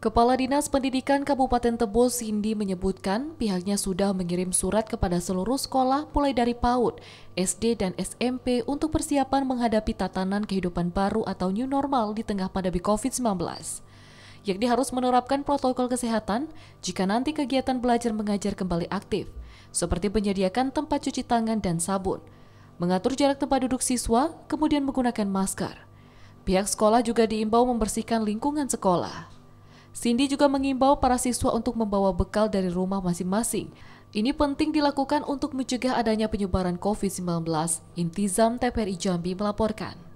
Kepala Dinas Pendidikan Kabupaten Tebo Sindi menyebutkan pihaknya sudah mengirim surat kepada seluruh sekolah mulai dari PAUD, SD dan SMP untuk persiapan menghadapi tatanan kehidupan baru atau new normal di tengah pandemi COVID-19 yakni harus menerapkan protokol kesehatan jika nanti kegiatan belajar mengajar kembali aktif, seperti menyediakan tempat cuci tangan dan sabun, mengatur jarak tempat duduk siswa, kemudian menggunakan masker. Pihak sekolah juga diimbau membersihkan lingkungan sekolah. Cindy juga mengimbau para siswa untuk membawa bekal dari rumah masing-masing. Ini penting dilakukan untuk mencegah adanya penyebaran COVID-19. Intizam TPRI Jambi melaporkan.